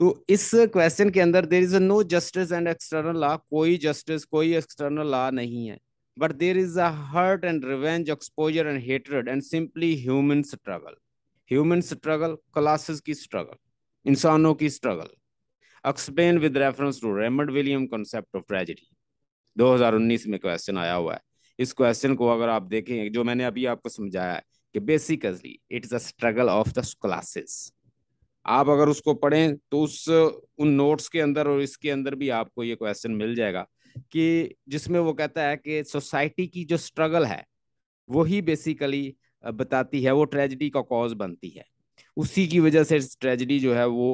तो इस क्वेश्चन के अंदर there is no justice and external law कोई जस्टिस कोई एक्सटर्नल लॉ नहीं है but there is a hurt and revenge exposure and hatred and simply human struggle human struggle classes की struggle इंसानों की स्ट्रगल explain with reference to Raymond William concept of tragedy 2019 में question आया हुआ है इस क्वेश्चन को अगर आप देखें जो मैंने अभी आपको समझाया है कि basically it is a struggle of the classes आप अगर उसको पढ़ें तो उस उन नोट्स के अंदर और इसके अंदर भी आपको ये क्वेश्चन मिल जाएगा कि जिसमें वो कहता है कि सोसाइटी की जो स्ट्रगल है वही बेसिकली बताती है वो ट्रेजिडी का कॉज बनती है उसी की वजह से ट्रेजिडी जो है वो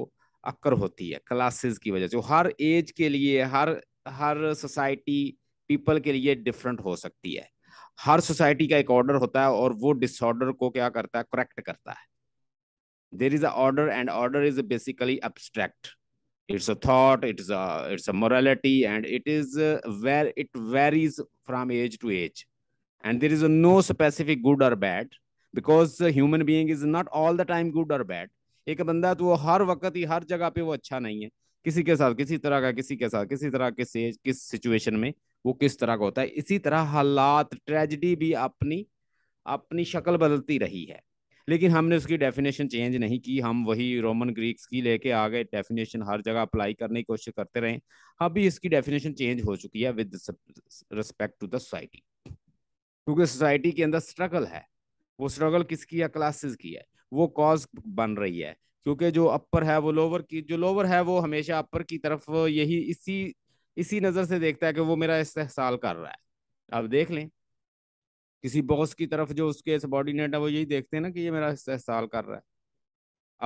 अक्कर होती है क्लासेस की वजह से हर एज के लिए हर हर सोसाइटी पीपल के लिए डिफरेंट हो सकती है हर सोसाइटी का एक ऑर्डर होता है और वो डिसऑर्डर को क्या करता है करेक्ट करता है there is a order and order is basically abstract it's a thought it's a it's a morality and it is uh, where it varies from age to age and there is a no specific good or bad because a human being is not all the time good or bad ek banda to har waqt hi har jagah pe wo acha nahi hai kisi ke sath kisi tarah ka kisi ke sath kisi tarah ke se kis situation mein wo kis tarah ka hota hai isi tarah halaat tragedy bhi apni apni shakal badalti rahi hai लेकिन हमने उसकी definition change नहीं की हम वही Roman Greeks की लेके आ गए डेफिनेशन हर जगह अप्लाई करने की कोशिश करते रहे अभी इसकी डेफिनेशन चेंज हो चुकी है with respect to the society क्योंकि सोसाइटी के अंदर स्ट्रगल है वो स्ट्रगल किसकी है क्लासेस की है वो कॉज बन रही है क्योंकि जो अपर है वो लोअर की जो लोअर है वो हमेशा अपर की तरफ यही इसी इसी नज़र से देखता है कि वो मेरा इस्तेसाल कर रहा है अब देख लें किसी बॉस की तरफ जो उसके सबॉर्डिनेट है वो यही देखते हैं ना कि ये मेरा इस्तेसाल कर रहा है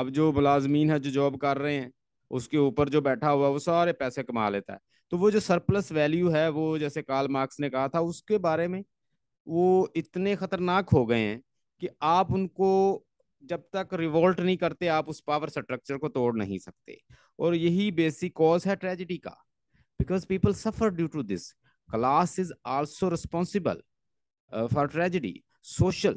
अब जो मुलाजमीन है जो जॉब कर रहे हैं उसके ऊपर जो बैठा हुआ है वो सारे पैसे कमा लेता है तो वो जो सरप्लस वैल्यू है वो जैसे काल मार्क्स ने कहा था उसके बारे में वो इतने खतरनाक हो गए हैं कि आप उनको जब तक रिवोल्ट नहीं करते आप उस पावर स्ट्रक्चर को तोड़ नहीं सकते और यही बेसिक कॉज है ट्रेजिडी का because people suffer due to this class is also responsible for tragedy social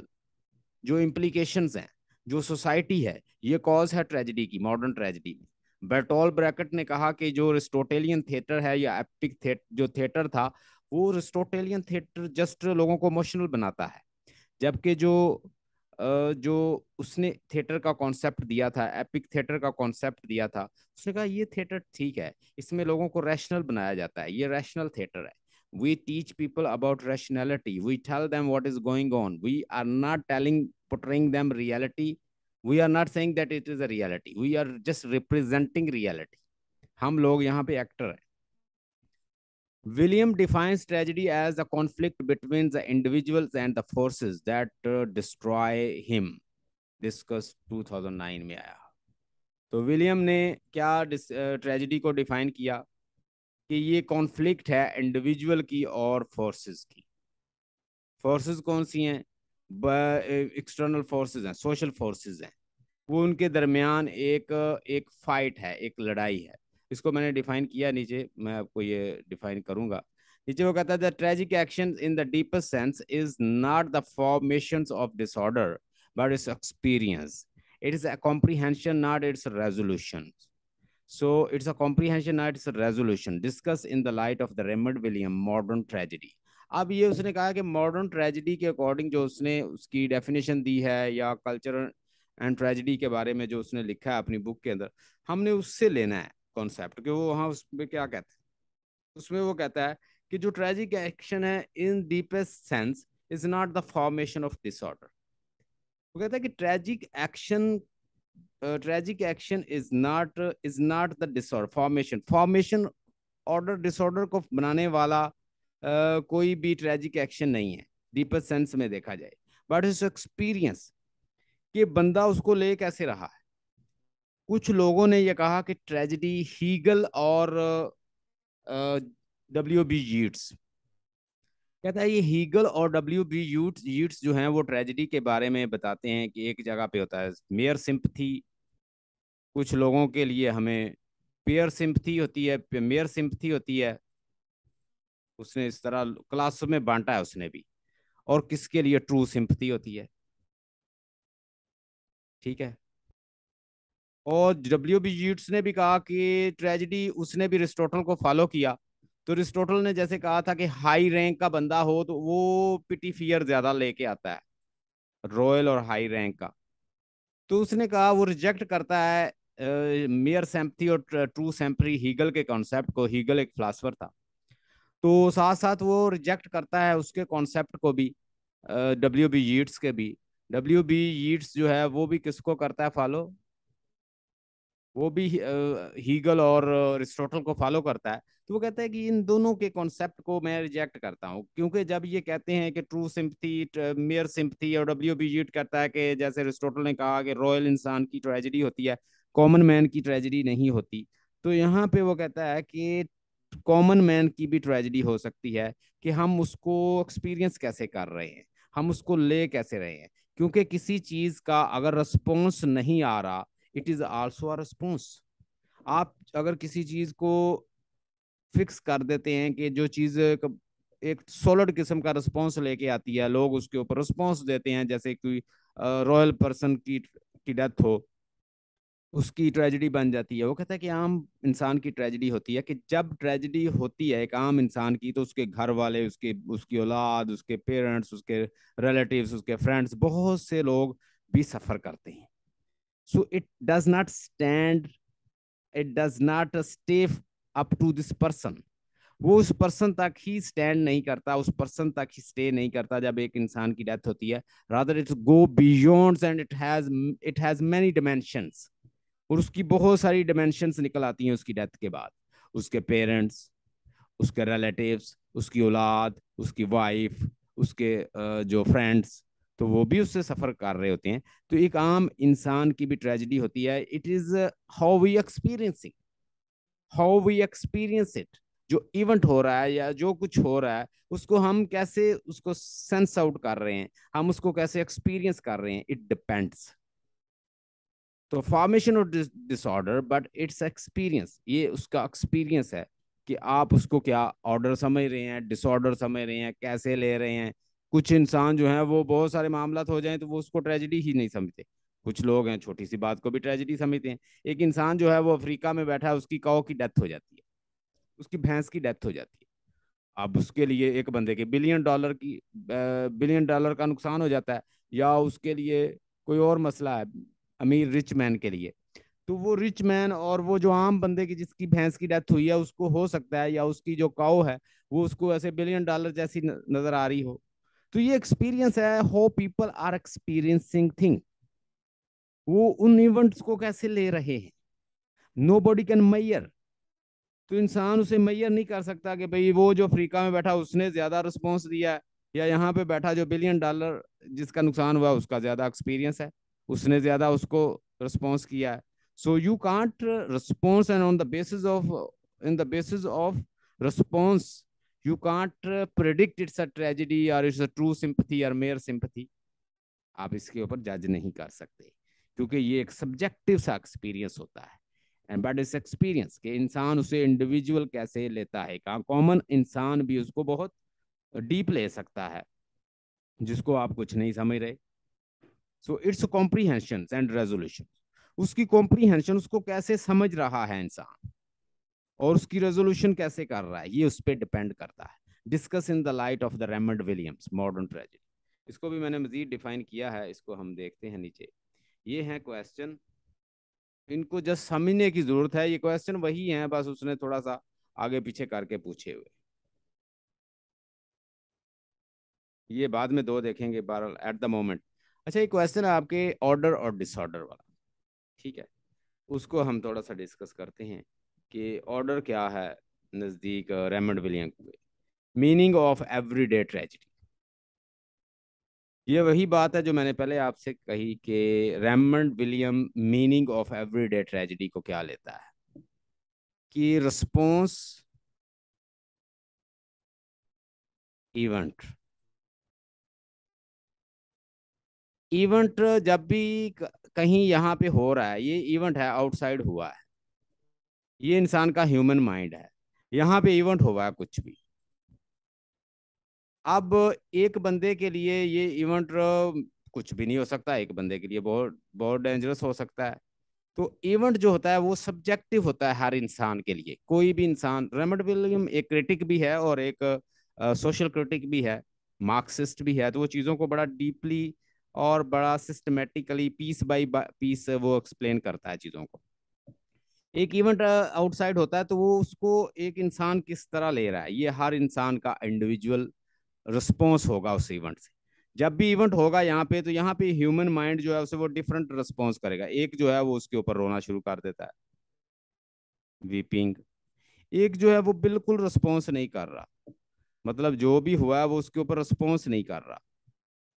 जो इम्प्लीकेशन हैं जो सोसाइटी है ये कॉज है ट्रेजिडी की मॉडर्न ट्रेजिडी में बेटोल ब्रैकेट ने कहा कि जो रिस्टोटेलियन थिएटर है या एपिक थे, जो थिएटर था वो रिस्टोटेलियन थिएटर जस्ट लोगों को इमोशनल बनाता है जबकि जो uh, जो उसने थिएटर का कॉन्सेप्ट दिया था एपिक थिएटर का कॉन्सेप्ट दिया था उसने कहा ये थिएटर ठीक है इसमें लोगों को रैशनल बनाया जाता है ये रैशनल थिएटर है we teach people about rationality. We tell them what is going on. We are not telling, portraying them reality. We are not saying that it is a reality. We are just representing reality. हम लोग यहाँ पे actor हैं William defines tragedy as a conflict between the individuals and the forces that uh, destroy him. Discuss 2009 में आया तो William ने क्या uh, tragedy को define किया कि ये कॉन्फ्लिक्ट है इंडिविजुअल की और फोर्सेस की फोर्सेस कौन सी हैं एक्सटर्नल फोर्सेस हैं सोशल फोर्सेस हैं वो उनके दरमियान एक एक फाइट है एक लड़ाई है इसको मैंने डिफाइन किया नीचे मैं आपको ये डिफाइन करूंगा नीचे वो कहता है the tragic action in the deepest sense is not the formation of disorder but it's experience it is a comprehension not its resolution So it's a comprehension, not it's a resolution. Discuss in the light of the remmed William modern tragedy. अब ये उसने कहा कि modern tragedy के according जो उसने उसकी definition दी है या कल्चर एंड ट्रेजिडी के बारे में जो उसने लिखा है अपनी बुक के अंदर हमने उससे लेना है कॉन्सेप्ट कि वो वहाँ उसमें क्या कहते हैं उसमें वो कहता है कि जो ट्रेजिक एक्शन है in deepest sense is not the formation of disorder वो कहता है कि tragic action tragic action is not is not the disorder formation formation order disorder को बनाने वाला uh, कोई भी ट्रेजिक एक्शन नहीं है डीपर सेंस में देखा जाए बट इज एक्सपीरियंस कि बंदा उसको ले कैसे रहा है कुछ लोगों ने यह कहा कि ट्रेजिडी हीगल और डब्ल्यू बी जीट्स कहता है ये हीगल और डब्ल्यू बी यूट यूट्स जो हैं वो ट्रेजिडी के बारे में बताते हैं कि एक जगह पे होता है मेयर सिंपथी कुछ लोगों के लिए हमें पेयर सिंपथी होती है मेयर सिंपथी होती है उसने इस तरह क्लास में बांटा है उसने भी और किसके लिए ट्रू सिंपथी होती है ठीक है और डब्ल्यू बी यूट्स ने भी कहा कि ट्रेजिडी उसने भी रिस्टोटल को फॉलो किया तो रिस्टोटल ने जैसे कहा था कि हाई रैंक का बंदा हो तो वो पिटी फियर ज्यादा लेके आता है रॉयल और हाई रैंक का तो उसने कहा वो रिजेक्ट करता है मेयर सैम्पथी और ट्रू सैम्परी हीगल के कॉन्सेप्ट को हीगल एक फिलासफर था तो साथ साथ वो रिजेक्ट करता है उसके कॉन्सेप्ट को भी डब्ल्यू बी यीट्स के भी डब्ल्यू बी यीट्स जो है वो भी किसको करता है फॉलो वो भी हीगल और एरिस्टोटल को फॉलो करता है तो वो कहता है कि इन दोनों के कॉन्सेप्ट को मैं रिजेक्ट करता हूँ क्योंकि जब ये कहते हैं कि ट्रू सिंपथी मेयर सिंपथी और डब्ल्यू बी यूट करता है कि जैसे एरिस्टोटल ने कहा कि रॉयल इंसान की ट्रेजिडी होती है कॉमन मैन की ट्रेजिडी नहीं होती तो यहाँ पे वो कहता है कि कॉमन मैन की भी ट्रेजिडी हो सकती है कि हम उसको एक्सपीरियंस कैसे कर रहे हैं हम उसको ले कैसे रहे हैं क्योंकि किसी चीज़ का अगर रिस्पॉन्स नहीं आ रहा it is also a response आप अगर किसी चीज को फिक्स कर देते हैं कि जो चीज एक सॉलिड किस्म का रिस्पॉन्स लेके आती है लोग उसके ऊपर रिस्पॉन्स देते हैं जैसे कोई रॉयल पर्सन की की डेथ हो उसकी ट्रेजिडी बन जाती है वो कहता है कि आम इंसान की ट्रेजिडी होती है कि जब ट्रेजिडी होती है एक आम इंसान की तो उसके घर वाले उसके उसकी औलाद उसके पेरेंट्स उसके रिलेटिव्स उसके फ्रेंड्स बहुत से लोग भी सफ़र करते हैं so it does not stand it does not stay up to this person वो उस पर्सन तक ही स्टैंड नहीं करता उस पर्सन तक ही स्टे नहीं करता जब एक इंसान की डेथ होती है rather it's go beyond and it has it has many dimensions और उसकी बहुत सारी डिमेंशंस निकल आती हैं उसकी डेथ के बाद उसके पेरेंट्स उसके रिलेटिव्स उसकी औलाद उसकी वाइफ उसके जो फ्रेंड्स तो वो भी उससे सफ़र कर रहे होते हैं तो एक आम इंसान की भी ट्रेजिडी होती है it is how we experiencing how we experience it जो इवेंट हो रहा है या जो कुछ हो रहा है उसको हम कैसे उसको सेंस आउट कर रहे हैं हम उसको कैसे एक्सपीरियंस कर रहे हैं इट डिपेंड्स तो formation of disorder but it's experience ये उसका एक्सपीरियंस है कि आप उसको क्या ऑर्डर समझ रहे हैं डिसऑर्डर समझ रहे हैं कैसे ले रहे हैं कुछ इंसान जो है वो बहुत सारे मामला हो जाए तो वो उसको ट्रेजिडी ही नहीं समझते कुछ लोग हैं छोटी सी बात को भी ट्रेजिडी समझते हैं एक इंसान जो है वो अफ्रीका में बैठा है उसकी काओ की डेथ हो जाती है उसकी भैंस की डेथ हो जाती है अब उसके लिए एक बंदे के बिलियन डॉलर की बिलियन डॉलर का नुकसान हो जाता है या उसके लिए कोई और मसला है अमीर रिच मैन के लिए तो वो रिच मैन और वो जो आम बंदे की जिसकी भैंस की डेथ हुई है उसको हो सकता है या उसकी जो काओ है वो उसको ऐसे बिलियन डॉलर जैसी नज़र आ रही हो तो ये एक्सपीरियंस है हो पीपल आर एक्सपीरियंसिंग थिंग वो उन इवेंट्स को कैसे ले रहे हैं नो बॉडी कैन मैयर तो इंसान उसे मैयर नहीं कर सकता कि भाई वो जो अफ्रीका में बैठा उसने ज़्यादा रिस्पॉन्स दिया है या यहाँ पे बैठा जो बिलियन डॉलर जिसका नुकसान हुआ उसका ज़्यादा एक्सपीरियंस है उसने ज़्यादा उसको रिस्पॉन्स किया है so you can't response and on the basis of in the basis of response you can't uh, predict it's a tragedy or it's a true sympathy or mere sympathy आप इसके ऊपर जज नहीं कर सकते क्योंकि ये एक सब्जेक्टिव सा एक्सपीरियंस होता है एंड बट इस एक्सपीरियंस के इंसान उसे इंडिविजुअल कैसे लेता है कहाँ कॉमन इंसान भी उसको बहुत डीप ले सकता है जिसको आप कुछ नहीं समझ रहे so it's comprehension and resolution उसकी कॉम्प्रीहेंशन उसको कैसे समझ रहा है इंसान और उसकी रेजोल्यूशन कैसे कर रहा है ये उस पर डिपेंड करता है discuss in the light of the Raymond Williams modern tragedy इसको भी मैंने मजीद डिफाइन किया है इसको हम देखते हैं नीचे ये हैं क्वेश्चन इनको जस्ट समझने की ज़रूरत है ये क्वेश्चन वही हैं बस उसने थोड़ा सा आगे पीछे करके पूछे हुए ये बाद में दो देखेंगे बार एट द मोमेंट अच्छा ये क्वेश्चन है आपके ऑर्डर और डिसऑर्डर वाला ठीक है उसको हम थोड़ा सा डिस्कस करते हैं कि ऑर्डर क्या है नज़दीक रेमंड uh, विलियम के meaning of everyday tragedy ये वही बात है जो मैंने पहले आपसे कही कि Raymond William meaning of everyday tragedy को क्या लेता है कि रिस्पॉन्स इवेंट इवेंट जब भी कहीं यहाँ पे हो रहा है ये इवेंट है आउटसाइड हुआ है ये इंसान का ह्यूमन माइंड है यहाँ पे इवेंट होगा कुछ भी अब एक बंदे के लिए ये इवेंट कुछ भी नहीं हो सकता एक बंदे के लिए बहुत बहुत डेंजरस हो सकता है तो इवेंट जो होता है वो सब्जेक्टिव होता है हर इंसान के लिए कोई भी इंसान रेमड विलियम एक क्रिटिक भी है और एक सोशल क्रिटिक भी है मार्क्सिस्ट भी है तो वो चीज़ों को बड़ा डीपली और बड़ा सिस्टमेटिकली पीस बाई पीस वो एक्सप्लेन करता है चीज़ों को एक इवेंट आउटसाइड uh, होता है तो वो उसको एक इंसान किस तरह ले रहा है ये हर इंसान का इंडिविजुअल रिस्पॉन्स होगा उस इवेंट से जब भी इवेंट होगा यहाँ पे तो यहाँ पे ह्यूमन माइंड जो है उसे वो डिफरेंट रिस्पॉन्स करेगा एक जो है वो उसके ऊपर रोना शुरू कर देता है वीपिंग एक जो है वो बिल्कुल रिस्पॉन्स नहीं कर रहा मतलब जो भी हुआ है वो उसके ऊपर रिस्पॉन्स नहीं कर रहा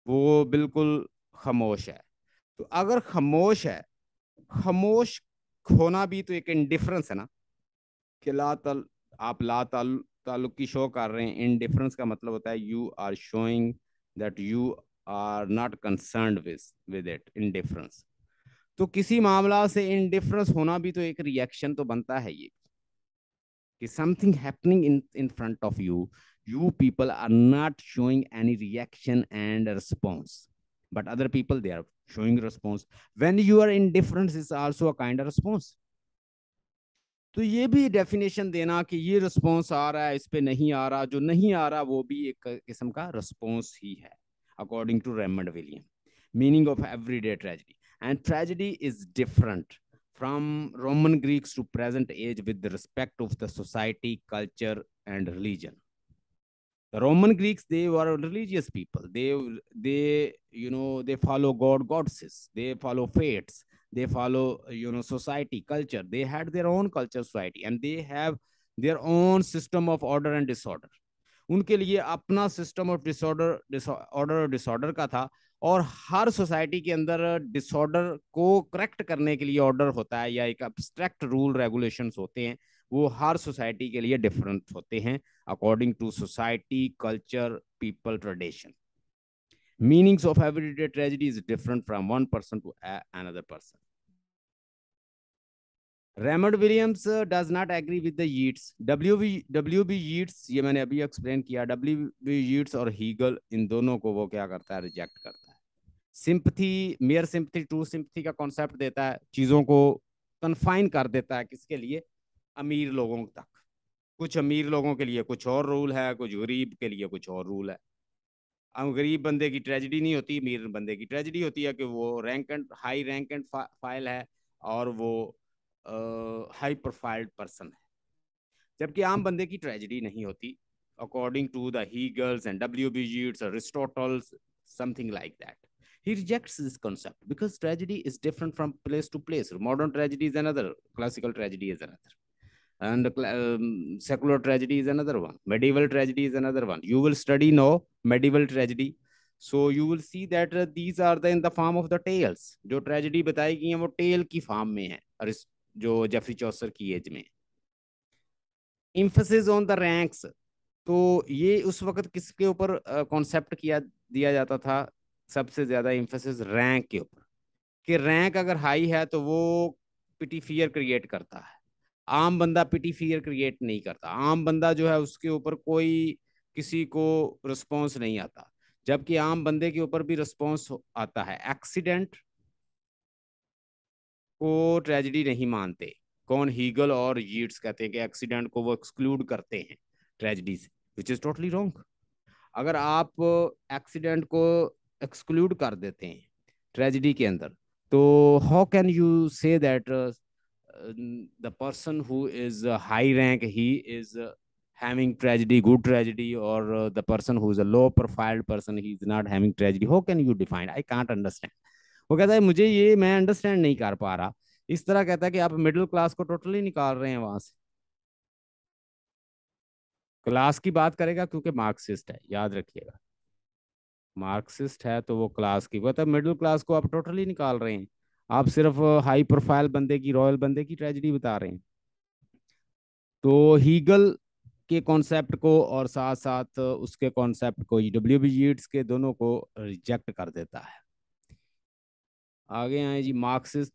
वो बिल्कुल खामोश है तो अगर खामोश है खामोश खोना भी तो एक इंडिफरेंस है ना कि ला तल, आप ला तल ताल्लुक की शो कर रहे हैं इनडिफरेंस का मतलब होता है you are showing that you are not concern with with it indifference तो किसी मामला से इनडिफरेंस होना भी तो एक रिएक्शन तो बनता है ये कि something happening in in front of you you people are not showing any reaction and response but other people they are showing response when you are indifference is also a kind of response तो ये भी definition देना कि ये response आ रहा है इस पर नहीं आ रहा जो नहीं आ रहा वो भी एक किस्म का रिस्पॉन्स ही है according to Raymond William meaning of everyday tragedy and tragedy is different from Roman Greeks to present age with respect of the society culture and religion roman greeks they were religious people they they you know they follow god goddesses they follow fates they follow you know society culture they had their own culture society and they have their own system of order and disorder उनके लिए अपना system of disorder order और disorder का था और हर society के अंदर disorder को करेक्ट करने के लिए ऑर्डर होता है या एक अब्स्ट्रैक्ट रूल रेगुलेशंस होते हैं वो हर सोसाइटी के लिए डिफरेंट होते हैं according to society culture people tradition meanings of everyday tragedy is different from one person to another person Raymond Williams does not agree with the Yeats W B W B Yeats ये मैंने अभी explain किया W B Yeats और Hegel इन दोनों को वो क्या करता है रिजेक्ट करता है sympathy mere sympathy true sympathy का कॉन्सेप्ट देता है चीज़ों को कन्फाइन कर देता है किसके लिए अमीर लोगों तक कुछ अमीर लोगों के लिए कुछ और रूल है कुछ गरीब के लिए कुछ और रूल है अब गरीब बंदे की ट्रेजिडी नहीं होती अमीर बंदे की ट्रेजिडी होती है कि वो rank and high rank and file है और वो हाई प्रोफाइल्ड पर्सन है जबकि आम बंदे की ट्रेजिडी नहीं होती according to the girls and W B G it's Aristotle's something like that he rejects this concept because tragedy is different from place to place modern tragedy is another classical tragedy is another and um, secular tragedy is another one medieval tragedy is another one you will study now medieval tragedy so you will see that uh, these are the in the form of the tales jo tragedy batayi gayi hai wo tale ki form में है और jo jeffrey chaucer ki age mein emphasis on the ranks to ye us waqt kiske upar uh, concept kiya diya jata tha sabse zyada emphasis rank ke upar ki rank agar high hai to wo pity fear create karta hai आम बंदा पिटी fear create नहीं करता आम बंदा जो है उसके ऊपर कोई किसी को रिस्पॉन्स नहीं आता जबकि आम बंदे के ऊपर भी रिस्पॉन्स आता है एक्सीडेंट को ट्रेजिडी नहीं मानते कौन हीगल और यीट्स कहते हैं कि एक्सीडेंट को वो एक्सक्लूड करते हैं ट्रेजिडी से विच इज़ टोटली रॉन्ग अगर आप एक्सीडेंट को एक्सक्लूड कर देते हैं ट्रेजिडी के अंदर तो how can you say that the person who is high rank, he is having tragedy, good tragedy, or uh, the person who is a low profile person, he is not having tragedy. How can you define? I can't understand. वो कहता है मुझे ये मैं understand नहीं कर पा रहा इस तरह कहता है कि आप मिडिल क्लास को टोटली निकाल रहे हैं वहां से क्लास की बात करेगा क्योंकि मार्क्सिस्ट है याद रखिएगा मार्क्सिस्ट है तो वो क्लास की बात है मिडिल क्लास को आप टोटली निकाल रहे हैं आप सिर्फ हाई प्रोफाइल बंदे की रॉयल बंदे की ट्रेजिडी बता रहे हैं तो हीगल के कॉन्सेप्ट को और साथ साथ उसके कॉन्सेप्ट को डब्ल्यू बी जीड्स के दोनों को रिजेक्ट कर देता है आगे आए जी मार्क्सिस्ट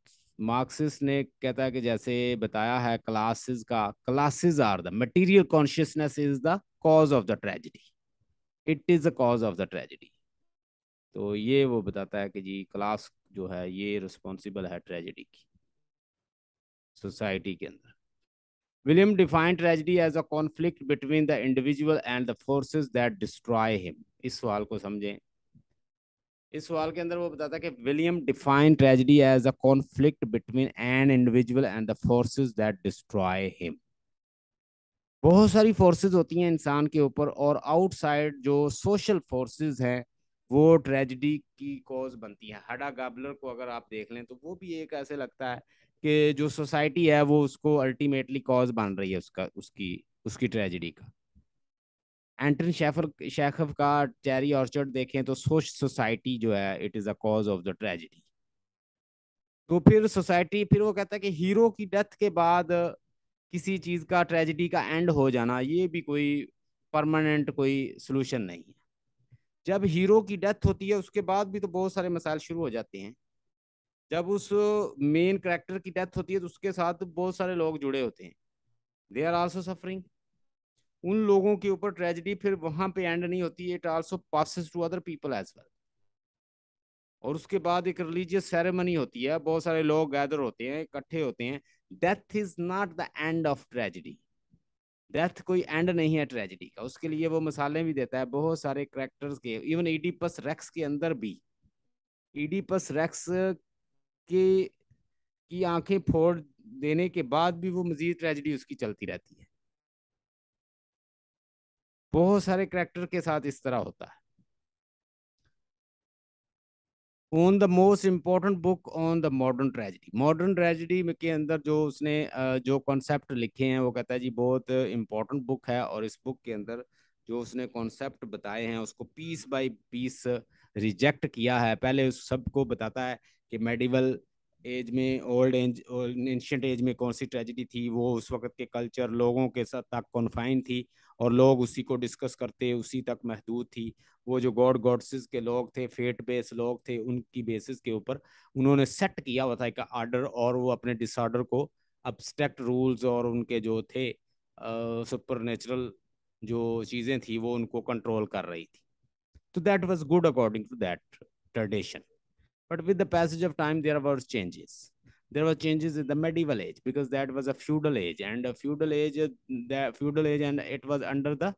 मार्क्सिस्ट ने कहता है कि जैसे बताया है क्लासेस का classes are the material consciousness is the cause of the tragedy it is the cause of the tragedy तो ये वो बताता है कि जी क्लास जो है ये रिस्पॉन्सिबल है ट्रेजिडी की सोसाइटी के अंदर William define tragedy as a conflict between the individual and the forces that destroy him इस सवाल को समझें इस सवाल के अंदर वो बताता है कि William define tragedy as a conflict between an individual and the forces that destroy him बहुत सारी फोर्सेस होती हैं इंसान के ऊपर और आउटसाइड जो सोशल फोर्सेस हैं वो ट्रेजिडी की कॉज बनती है हडा गाबलर को अगर आप देख लें तो वो भी एक ऐसे लगता है कि जो सोसाइटी है वो उसको अल्टीमेटली कॉज बन रही है उसका उसकी उसकी ट्रेजिडी का एंटन शेफर शेखव का चेरी ऑर्चर्ड देखें तो सोश सोसाइटी जो है it is a cause of the tragedy तो फिर सोसाइटी फिर वो कहता है कि हीरो की डेथ के बाद किसी चीज़ का ट्रेजिडी का एंड हो जाना ये भी कोई परमानेंट कोई सोल्यूशन नहीं है जब हीरो की डेथ होती है उसके बाद भी तो बहुत सारे मसाइल शुरू हो जाते हैं जब उस मेन करेक्टर की डेथ होती है तो उसके साथ बहुत सारे लोग जुड़े होते हैं दे आर आल्सो सफरिंग उन लोगों के ऊपर ट्रेजिडी फिर वहां पे एंड नहीं होती it also passes to other people as well और उसके बाद एक रिलीजियस सेरेमनी होती है बहुत सारे लोग गैदर होते हैं इकट्ठे होते हैं death is not the end of tragedy death कोई एंड नहीं है ट्रेजिडी का उसके लिए वो मसाले भी देता है बहुत सारे करेक्टर्स के इवन ईडीपस रेक्स के अंदर भी ईडीपस रेक्स के की आंखें फोड़ देने के बाद भी वो मजीद ट्रेजिडी उसकी चलती रहती है बहुत सारे करेक्टर के साथ इस तरह होता है on the most important book on the modern tragedy modern tragedy के अंदर जो उसने जो कॉन्सेप्ट लिखे हैं वो कहता है जी बहुत इम्पोर्टेंट बुक है और इस बुक के अंदर जो उसने कॉन्सेप्ट बताए हैं उसको पीस बाय पीस रिजेक्ट किया है पहले उस सबको बताता है कि मेडिवल एज में ओल्ड एज एंशियंट एज में कौन सी ट्रेजिडी थी वो उस वक्त के कल्चर लोगों के साथ तक कॉन्फाइन थी और लोग उसी को डिस्कस करते उसी तक महदूद थी वो जो गॉड गॉडसेस के लोग थे फेट बेस लोग थे उनकी बेसिस के ऊपर उन्होंने सेट किया हुआ था एक आर्डर और वो अपने डिसऑर्डर को अब्सट्रैक्ट रूल्स और उनके जो थे सुपर नेचुरल जो चीज़ें थी वो उनको कंट्रोल कर रही थी तो that was good according to that tradition but with the passage of time there were changes there were changes in the medieval age because that was a feudal age and a feudal age the feudal age and it was under the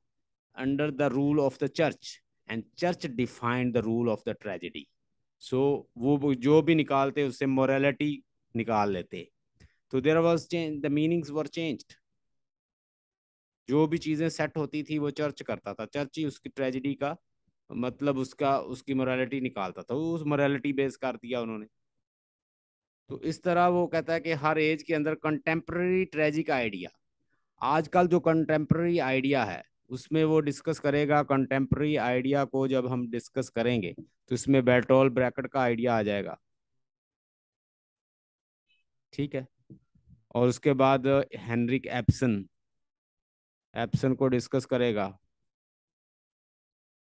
under the rule of the church and church defined the rule of the tragedy so वो जो भी निकालते उससे morality निकाल लेते तो there was change the meanings were changed जो भी चीज़ें सेट होती थी वो चर्च करता था चर्च ही उसकी ट्रेजिडी का मतलब उसका उसकी मोरालिटी निकालता था उस मोरालिटी बेस कर दिया उन्होंने तो इस तरह वो कहता है कि हर एज के अंदर कंटेम्प्रेरी ट्रेजिक आइडिया आजकल जो कंटेम्प्रेरी आइडिया है उसमें वो डिस्कस करेगा कंटेम्प्रेरी आइडिया को जब हम डिस्कस करेंगे तो इसमें बेटोल ब्रैकेट का आइडिया आ जाएगा ठीक है और उसके बाद हेनरिक एप्सन एप्सन को डिस्कस करेगा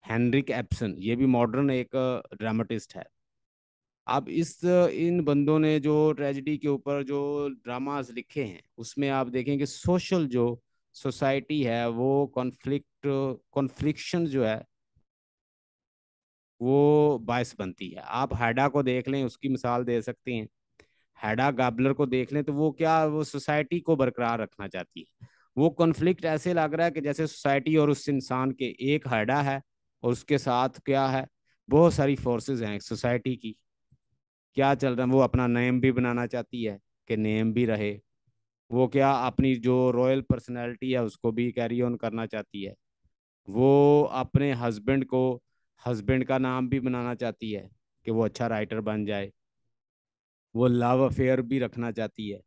हेनरिक एप्सन ये भी मॉडर्न एक ड्रामेटिस्ट है आप इस इन बंदों ने जो ट्रेजिडी के ऊपर जो ड्रामास लिखे हैं उसमें आप देखें कि सोशल जो सोसाइटी है वो कॉन्फ्लिक्ट कॉन्फ्लिक्शन जो है वो बायस बनती है आप हैडा को देख लें उसकी मिसाल दे सकते हैं हैडा गाबलर को देख लें तो वो क्या वो सोसाइटी को बरकरार रखना चाहती है वो कॉन्फ्लिक्ट ऐसे लग रहा है कि जैसे सोसाइटी और उस इंसान के एक हैडा है और उसके साथ क्या है बहुत सारी फोर्सेस हैं सोसाइटी की क्या चल रहा है वो अपना नेम भी बनाना चाहती है कि नेम भी रहे वो क्या अपनी जो रॉयल पर्सनैलिटी है उसको भी कैरी ऑन करना चाहती है वो अपने हस्बैंड को हस्बैंड का नाम भी बनाना चाहती है कि वो अच्छा राइटर बन जाए वो लव अफेयर भी रखना चाहती है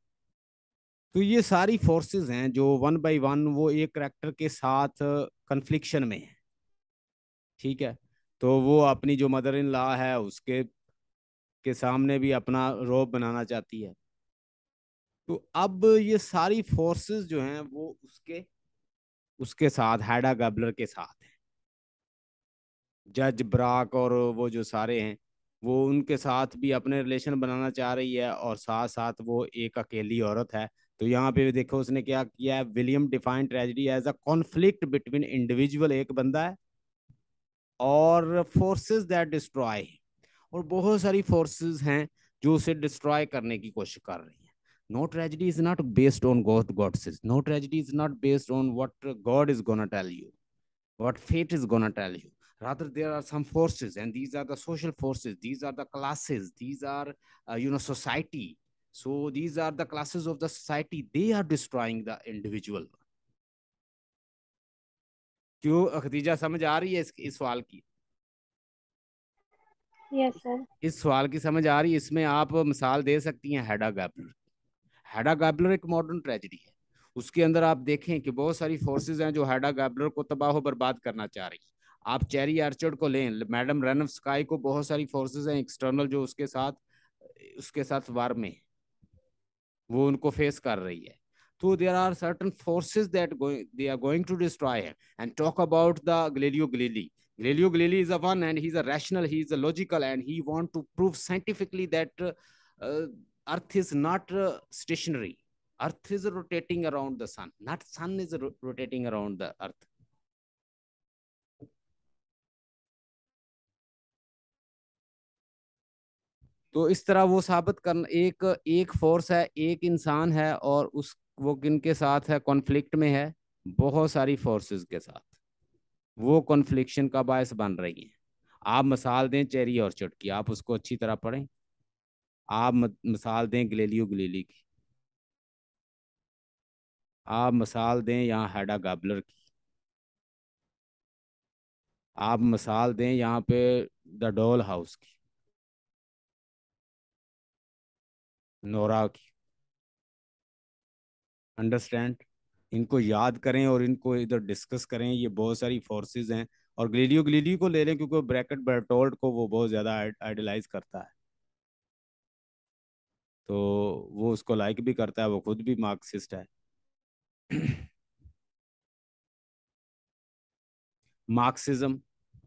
तो ये सारी फोर्सेस हैं जो वन बाय वन वो एक करेक्टर के साथ कन्फ्लिक्शन में है ठीक है तो वो अपनी जो मदर इन लॉ है उसके के सामने भी अपना रोब बनाना चाहती है तो अब ये सारी फोर्सेस जो हैं वो उसके उसके साथ हैडा गबलर के साथ हैं जज ब्राक और वो जो सारे हैं वो उनके साथ भी अपने रिलेशन बनाना चाह रही है और साथ साथ वो एक अकेली औरत है तो यहाँ पे देखो उसने क्या किया है William define tragedy as a conflict between individual एक बंदा है और फोर्सेस दैट डिस्ट्रॉय और बहुत सारी फोर्सेस हैं जो उसे डिस्ट्रॉय करने की कोशिश कर रही है no tragedy is not based on god goddesses no tragedy is not based on what god is gonna tell you what fate is gonna tell you rather there are some forces and these are the social forces these are the classes these are uh, you know society so these are the classes of the society they are destroying the individual क्यों खदीजा समझ आ रही है इस, इस सवाल की yes, इस सवाल की समझ आ रही है इसमें आप मिसाल दे सकती हैं हैडा गैबलर हैडा गैबलर एक मॉडर्न ट्रेजिडी है उसके अंदर आप देखें कि बहुत सारी फोर्सेज हैं जो हैडा गैबलर को तबाह बर्बाद करना चाह रही है आप चेरी आर्चर्ड को लें मैडम रन ऑफ स्काई को बहुत सारी फोर्सेज हैं एक्सटर्नल जो उसके साथ उसके साथ वार में वो उनको फेस कर रही है तो there are certain forces that they are going to destroy and talk about the Galileo Galilei Galileo Galilei is a one and he's a rational, he's a logical, and he want to prove scientifically that uh, Earth is not uh, stationary. Earth is rotating around the sun, not sun is ro rotating around the Earth. तो इस तरह वो साबित करना एक एक force है एक इंसान है और उस वो किन के साथ है कॉन्फ्लिक्ट में है बहुत सारी फोर्सेस के साथ वो कॉन्फ्लिक्शन का बायस बन रही है आप मसाल दें चेरी और चुटकी आप उसको अच्छी तरह पढ़ें आप मिसाल दें गलेलियो गलेली की आप मसाल दें यहाँ हैडा गाबलर की आप मसाल दें यहाँ पे द डोल हाउस की नोरा की अंडरस्टैंड इनको याद करें और इनको इधर डिस्कस करें ये बहुत सारी फोर्सेज हैं और ग्लेडियो ग्लेडियो को ले लें क्योंकि ब्रैकेट बर्टोल्ड को वो बहुत ज़्यादा आइडलाइज करता है तो वो उसको लाइक भी करता है वो खुद भी मार्क्सिस्ट है मार्क्सिज्म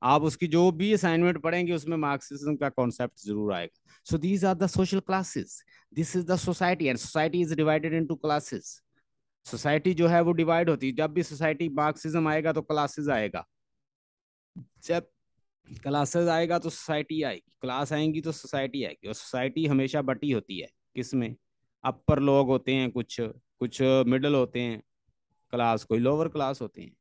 आप उसकी जो भी असाइनमेंट पढ़ेंगे उसमें मार्क्सिज्म का कॉन्सेप्ट जरूर आएगा so these are the social classes this is the society and society is divided into classes society जो है वो डिवाइड होती है जब भी सोसाइटी मार्क्सिज्म आएगा तो क्लासेस आएगा जब क्लासेस आएगा तो सोसाइटी आएगी क्लास आएंगी तो सोसाइटी आएगी और सोसाइटी हमेशा बटी होती है किसमें अपर लोग होते हैं कुछ कुछ मिडल होते हैं क्लास कोई लोअर क्लास होते हैं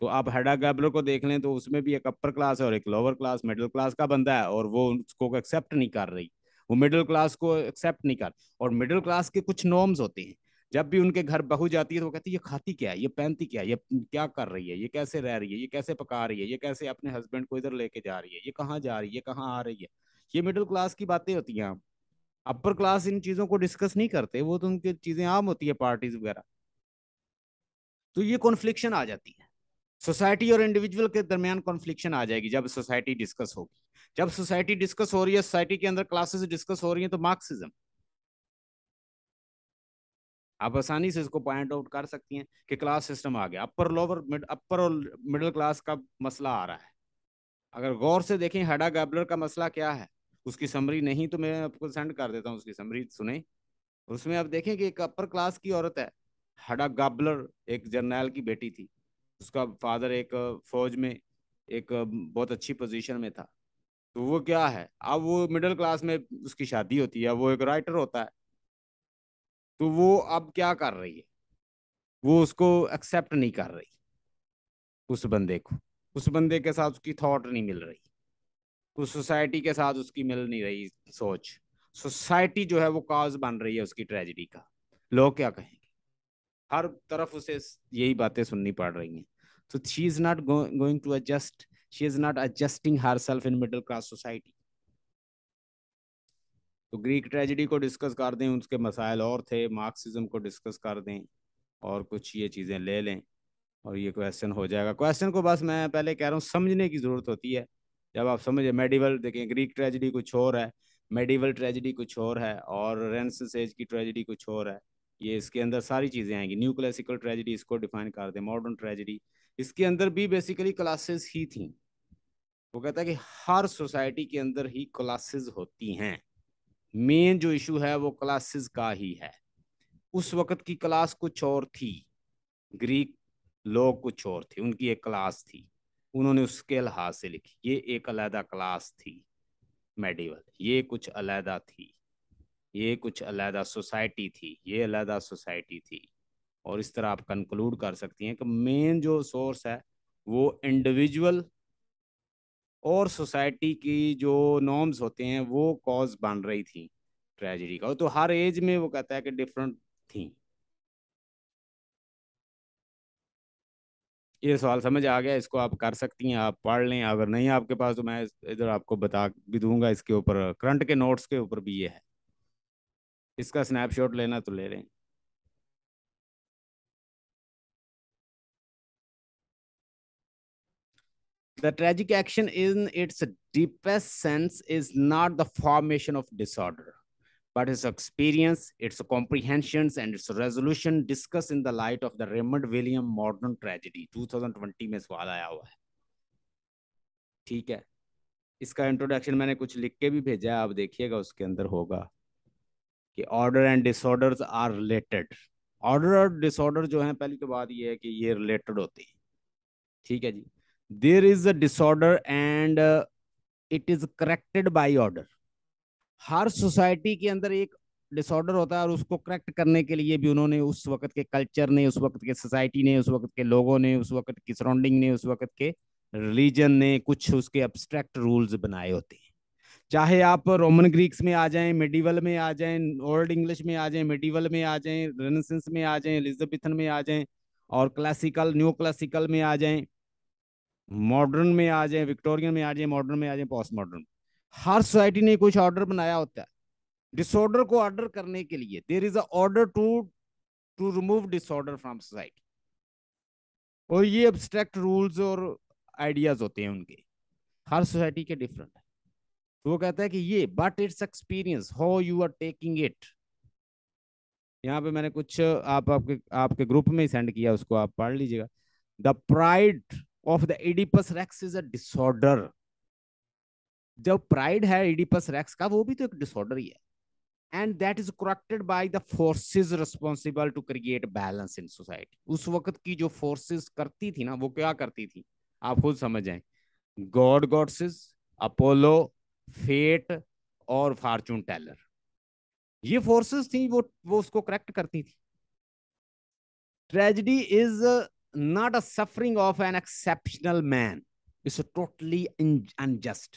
तो आप हेडा गैबलर को देख लें तो उसमें भी एक अपर क्लास है और एक लोअर क्लास मिडिल क्लास का बंदा है और वो उसको एक्सेप्ट नहीं कर रही वो मिडिल क्लास को एक्सेप्ट नहीं कर और मिडिल क्लास के कुछ नॉर्म्स होते हैं जब भी उनके घर बहू जाती है तो वो कहती है ये खाती क्या है ये पहनती क्या है ये क्या कर रही है ये कैसे रह रही है ये कैसे पका रही है ये कैसे अपने हस्बैंड को इधर लेके जा रही है ये कहाँ जा रही है कहाँ आ रही है ये मिडिल क्लास की बातें होती हैं अपर क्लास इन चीज़ों को डिस्कस नहीं करते वो तो उनकी चीज़ें आम होती है पार्टीज वगैरह तो ये कॉन्फ्लिक्शन आ जाती है सोसाइटी और इंडिविजुअल के दरमियान कॉन्फ्लिक्शन आ जाएगी जब सोसाइटी डिस्कस होगी जब सोसाइटी डिस्कस हो रही है सोसाइटी के अंदर क्लासेस डिस्कस हो रही है तो मार्क्सिज्म आप आसानी से इसको पॉइंट आउट कर सकती हैं कि क्लास सिस्टम आ गया अपर लोअर मिड अपर और मिडिल क्लास का मसला आ रहा है अगर गौर से देखें हडा गैबलर का मसला क्या है उसकी समरी नहीं तो मैं आपको सेंड कर देता हूँ उसकी समरी सुने उसमें आप देखें कि एक अपर क्लास की औरत है हडा गाबलर एक जर्नैल की बेटी थी उसका फादर एक फौज में एक बहुत अच्छी पोजिशन में था तो वो क्या है अब वो मिडिल क्लास में उसकी शादी होती है वो एक राइटर होता है तो वो अब क्या कर रही है वो उसको एक्सेप्ट नहीं कर रही उस बंदे को उस बंदे के साथ उसकी थॉट नहीं मिल रही उस सोसाइटी के साथ उसकी मिल नहीं रही सोच सोसाइटी जो है वो काज बन रही है उसकी ट्रेजिडी का लोग क्या कहेंगे हर तरफ उसे यही बातें सुननी पड़ रही हैं तो she is not going to adjust she is not adjusting herself in middle class society तो ग्रीक ट्रेजिडी को डिस्कस कर दें उसके मसाइल और थे मार्क्सिज्म को डिस्कस कर दें और कुछ ये चीज़ें ले लें और ये क्वेश्चन हो जाएगा क्वेश्चन को बस मैं पहले कह रहा हूँ समझने की ज़रूरत होती है जब आप समझे मेडिवल देखें ग्रीक ट्रेजिडी कुछ और है मेडिवल ट्रेजिडी कुछ और है और रेंस एज की ट्रेजिडी कुछ और है ये इसके अंदर सारी चीज़ें आएंगी न्यू क्लासिकल ट्रेजिडी इसको डिफाइन कर दें मॉडर्न ट्रेजिडी इसके अंदर भी बेसिकली क्लासेस ही थी वो कहता है कि हर सोसाइटी के अंदर ही क्लासेस होती हैं मेन जो इशू है वो क्लासेस का ही है उस वक्त की क्लास कुछ और थी ग्रीक लोग कुछ और थे उनकी एक क्लास थी उन्होंने उसके लिहाज से लिखी ये एक अलहदा क्लास थी मेडिवल ये कुछ अलहदा थी ये कुछ अलहदा सोसाइटी थी ये अलहदा सोसाइटी थी और इस तरह आप कंक्लूड कर सकती हैं कि मेन जो सोर्स है वो इंडिविजुअल और सोसाइटी की जो नॉर्म्स होते हैं वो कॉज बन रही थी ट्रेजिडी का तो हर एज में वो कहता है कि डिफरेंट थी ये सवाल समझ आ गया इसको आप कर सकती हैं आप पढ़ लें अगर नहीं आपके पास तो मैं इधर आपको बता भी दूंगा इसके ऊपर करंट के नोट्स के ऊपर भी ये है इसका स्नैपशॉट लेना तो ले लें The tragic action in its deepest sense is not the formation of disorder, but its experience, its comprehensions, and its resolution discussed in the light of the Raymond William Modern Tragedy 2020 में सवाल आया हुआ है ठीक है इसका introduction मैंने कुछ लिख के भी भेजा है आप देखिएगा उसके अंदर होगा कि order and disorders are related order और डिसऑर्डर जो है पहली तो बात ये है कि ये रिलेटेड होती है ठीक है जी there is a disorder and uh, it is corrected by order हर सोसाइटी के अंदर एक डिसऑर्डर होता है और उसको करेक्ट करने के लिए भी उन्होंने उस वक्त के कल्चर ने उस वक्त के सोसाइटी ने उस वक्त के लोगों ने उस वक्त की सराउंडिंग ने उस वक्त के रिलीजन ने कुछ उसके अब्स्ट्रैक्ट रूल्स बनाए होते हैं चाहे आप रोमन ग्रीक्स में आ जाएं मेडिवल में आ जाएं ओल्ड इंग्लिश में आ जाएं मेडिवल में आ जाएं रेनेसेंस में आ जाएं एलिजाबेथन में आ जाएं और क्लासिकल न्यू क्लासिकल में आ जाएं मॉडर्न में आ जाए विक्टोरियन में आ जाए मॉडर्न में आ जाए पोस्ट मॉडर्न हर सोसाइटी ने कुछ ऑर्डर बनाया होता है डिसऑर्डर को ऑर्डर करने के लिए there is order to to remove disorder from society और ये अब्स्ट्रैक्ट रूल्स और आइडियाज होते हैं उनके हर सोसाइटी के डिफरेंट है तो वो कहता है कि ये but it's experience how you are taking it यहाँ पे मैंने कुछ आप आपके आपके ग्रुप में ही सेंड किया उसको आप पढ़ लीजिएगा the pride of the Oedipus Rex is a disorder. जो प्राइड है एडिपस रेक्स का वो भी तो एक डिसऑर्डर ही है and that is corrected by the forces responsible to create balance in society उस वक्त की जो फोर्सेस करती थी ना वो क्या करती थी आप खुद समझ जाए गॉड गॉडसेस अपोलो फेट और फॉर्चून टेलर ये फोर्सेस थी वो वो उसको करेक्ट करती थी tragedy is not a suffering of an exceptional man is totally unjust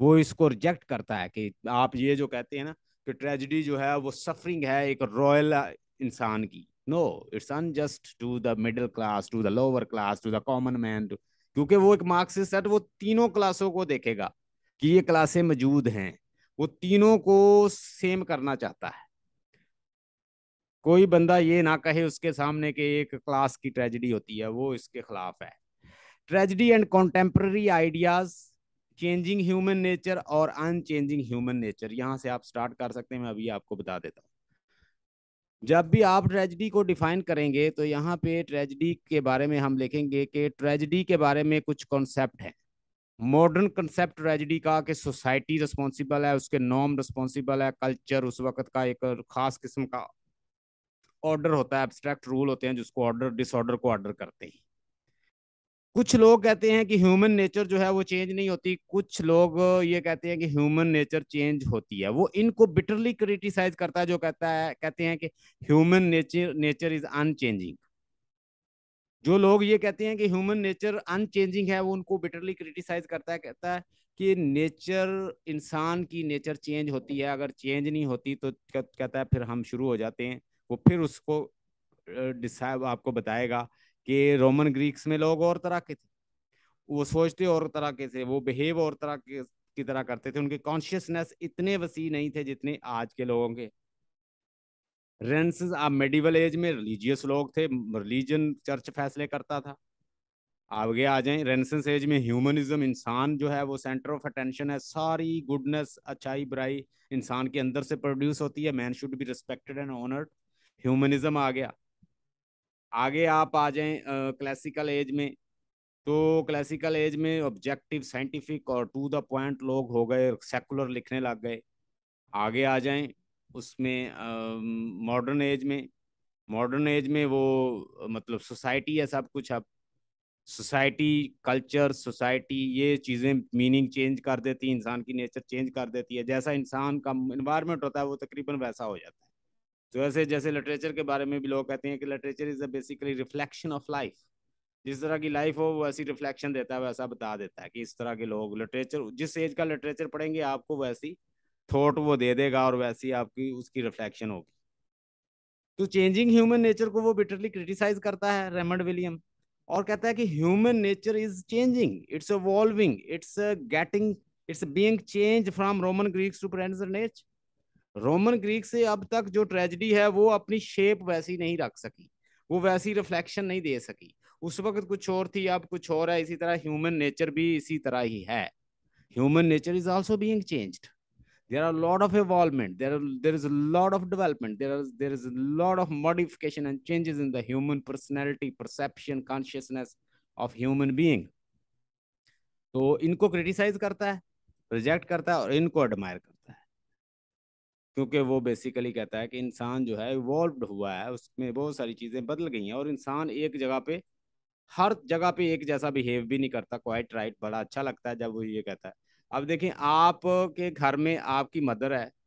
वो इसको रिजेक्ट करता है कि आप ये जो कहते हैं ना कि ट्रेजिडी जो है वो सफरिंग है एक रॉयल इंसान की no it's unjust to the middle class to the lower class to the common man क्योंकि वो एक मार्क्सिस्ट है तो वो तीनों क्लासों को देखेगा कि ये क्लासे मौजूद हैं वो तीनों को सेम करना चाहता है कोई बंदा ये ना कहे उसके सामने के एक क्लास की ट्रेजिडी होती है वो इसके खिलाफ है tragedy and contemporary ideas changing human nature और अनचेंजिंग ह्यूमन नेचर यहाँ से आप स्टार्ट कर सकते हैं मैं अभी आपको बता देता हूँ जब भी आप ट्रेजिडी को डिफाइन करेंगे तो यहाँ पे ट्रेजिडी के बारे में हम लिखेंगे कि ट्रेजिडी के बारे में कुछ कॉन्सेप्ट है मॉडर्न कंसेप्ट ट्रेजिडी का कि सोसाइटी रिस्पॉन्सिबल है उसके नॉर्म रिस्पॉन्सिबल है कल्चर उस वक्त का एक खास किस्म का ऑर्डर होता है एब्स्ट्रैक्ट रूल होते हैं जिसको ऑर्डर डिसऑर्डर को ऑर्डर करते हैं कुछ लोग कहते हैं कि ह्यूमन नेचर जो है वो चेंज नहीं होती कुछ लोग ये कहते हैं कि ह्यूमन नेचर चेंज होती है वो इनको बिटरली क्रिटिसाइज करता है जो कहता है कहते हैं कि human nature nature is unchanging जो लोग ये कहते हैं कि ह्यूमन नेचर अनचेंजिंग है वो उनको बिटरली क्रिटिसाइज करता है कहता है कि नेचर इंसान की नेचर चेंज होती है अगर चेंज नहीं होती तो कहता है फिर हम शुरू हो जाते हैं वो फिर उसको डिसाइड आपको बताएगा कि रोमन ग्रीक्स में लोग और तरह के थे वो सोचते और तरह के थे वो बिहेव और तरह के की तरह करते थे उनके कॉन्शियसनेस इतने वसी नहीं थे जितने आज के लोगों के रेंस आप मेडिवल एज में रिलीजियस लोग थे रिलीजन चर्च फैसले करता था आप आगे आ जाए रेनेसेंस एज में ह्यूमनिज्म इंसान जो है वो सेंटर ऑफ अटेंशन है सारी गुडनेस अच्छाई बुराई इंसान के अंदर से प्रोड्यूस होती है man should be respected and honoured humanism आ गया आगे आप आ जाएं क्लासिकल एज में तो क्लासिकल एज में ऑब्जेक्टिव साइंटिफिक और टू द पॉइंट लोग हो गए सेकुलर लिखने लग गए आगे आ जाएं उसमें मॉडर्न एज में मॉडर्न एज में वो मतलब सोसाइटी है सब कुछ अब सोसाइटी कल्चर सोसाइटी ये चीज़ें मीनिंग चेंज कर देती है इंसान की नेचर चेंज कर देती है जैसा इंसान का इन्वायरमेंट होता है वो तकरीबन वैसा हो जाता है तो ऐसे जैसे लिटरेचर के बारे में भी लोग कहते हैं कि literature is a basically reflection of life जिस तरह की लाइफ हो वैसी रिफ्लेक्शन देता है वैसा बता देता है कि इस तरह के लोग लिटरेचर जिस एज का लिटरेचर पढ़ेंगे आपको वैसी थॉट वो दे देगा और वैसी आपकी उसकी रिफ्लेक्शन होगी तो चेंजिंग ह्यूमन नेचर को वो बिटरली क्रिटिसाइज करता है रेमंड विलियम और कहता है कि human nature is changing it's evolving it's getting it's being change from Roman Greeks to present nature Roman Greek से अब तक जो ट्रेजिडी है वो अपनी शेप वैसी नहीं रख सकी वो वैसी रिफ्लेक्शन नहीं दे सकी उस वक्त कुछ और थी अब कुछ और है इसी तरह ह्यूमन नेचर भी इसी तरह ही है human nature is also being change there are lot of evolvement there there is lot of development there are there is lot of modification and changes in the human personality perception consciousness of human being तो इनको criticise करता है reject करता है और इनको admire करता है क्योंकि वो बेसिकली कहता है कि इंसान जो है इवॉल्व हुआ है उसमें बहुत सारी चीज़ें बदल गई हैं और इंसान एक जगह पे हर जगह पे एक जैसा बिहेव भी नहीं करता क्वाइट राइट बड़ा अच्छा लगता है जब वो ये कहता है अब देखें आपके घर में आपकी मदर है